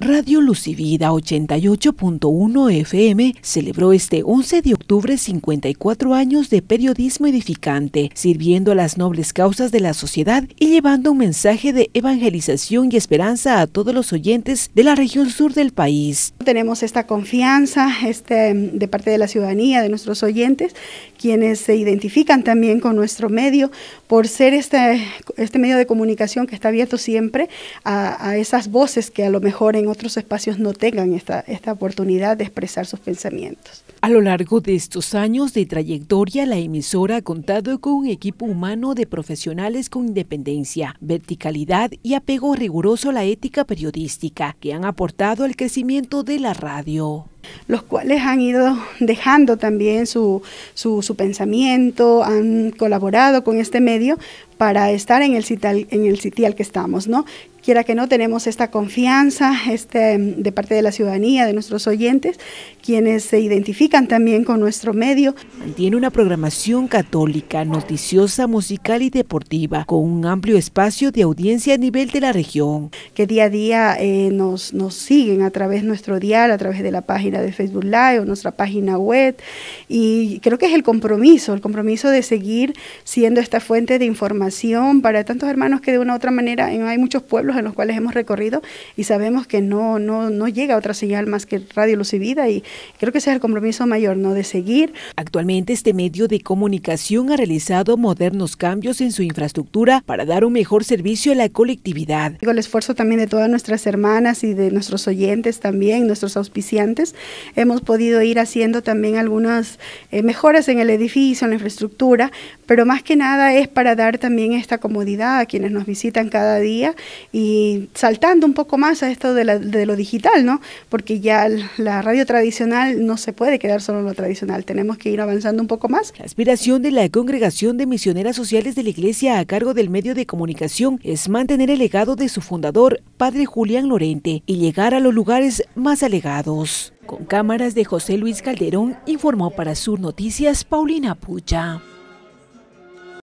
Radio Lucivida 88.1 FM celebró este 11 de octubre 54 años de periodismo edificante, sirviendo a las nobles causas de la sociedad y llevando un mensaje de evangelización y esperanza a todos los oyentes de la región sur del país. Tenemos esta confianza este, de parte de la ciudadanía, de nuestros oyentes, quienes se identifican también con nuestro medio por ser este, este medio de comunicación que está abierto siempre a, a esas voces que a lo mejor en en otros espacios no tengan esta, oportunidad de expresar sus pensamientos. A lo largo de estos años de trayectoria, la emisora ha contado con un equipo humano de profesionales con independencia, verticalidad y apego riguroso a la ética periodística que han aportado al crecimiento de la radio los cuales han ido dejando también su, pensamiento, han colaborado con este medio para estar en el sitio en el que estamos, ¿no? quiera que no, tenemos esta confianza este, de parte de la ciudadanía, de nuestros oyentes, quienes se identifican también con nuestro medio. Tiene una programación católica, noticiosa, musical y deportiva, con un amplio espacio de audiencia a nivel de la región. Que día a día eh, nos, nos siguen a través de nuestro diario, a través de la página de Facebook Live o nuestra página web. Y creo que es el compromiso, el compromiso de seguir siendo esta fuente de información para tantos hermanos que de una u otra manera hay muchos pueblos en los cuales hemos recorrido y sabemos que no, no, no llega otra señal más que Radio Luz y y creo que ese es el compromiso mayor, ¿no? De seguir. Actualmente este medio de comunicación ha realizado modernos cambios en su infraestructura para dar un mejor servicio a la colectividad. Con El esfuerzo también de todas nuestras hermanas y de nuestros oyentes también, nuestros auspiciantes, hemos podido ir haciendo también algunas eh, mejoras en el edificio, en la infraestructura, pero más que nada es para dar también esta comodidad a quienes nos visitan cada día y y saltando un poco más a esto de, lo digital, ¿no? Porque ya la radio tradicional no se puede quedar solo en lo tradicional, tenemos que ir avanzando un poco más. La aspiración de la Congregación de Misioneras Sociales de la Iglesia a cargo del medio de comunicación es mantener el legado de su fundador, Padre Julián Lorente, y llegar a los lugares más alegados. Con cámaras de José Luis Calderón, informó para Sur Noticias Paulina Pucha.